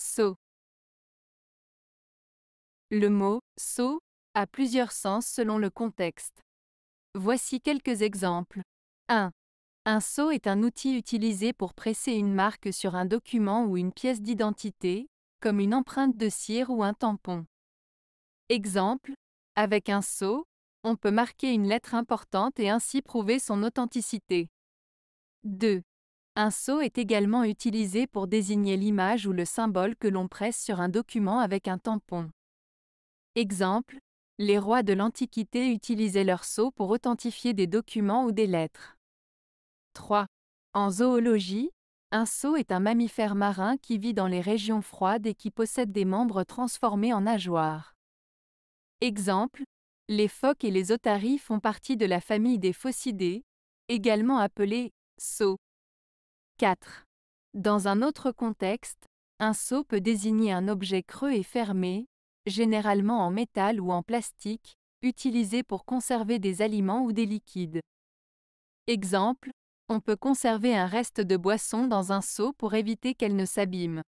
Sceau. Le mot sceau a plusieurs sens selon le contexte. Voici quelques exemples. 1. Un sceau est un outil utilisé pour presser une marque sur un document ou une pièce d'identité, comme une empreinte de cire ou un tampon. Exemple, avec un sceau, on peut marquer une lettre importante et ainsi prouver son authenticité. 2. Un sceau est également utilisé pour désigner l'image ou le symbole que l'on presse sur un document avec un tampon. Exemple, les rois de l'Antiquité utilisaient leur sceau pour authentifier des documents ou des lettres. 3. En zoologie, un sceau est un mammifère marin qui vit dans les régions froides et qui possède des membres transformés en nageoires. Exemple, les phoques et les otaries font partie de la famille des Phocidés, également appelés sceaux. 4. Dans un autre contexte, un seau peut désigner un objet creux et fermé, généralement en métal ou en plastique, utilisé pour conserver des aliments ou des liquides. Exemple, on peut conserver un reste de boisson dans un seau pour éviter qu'elle ne s'abîme.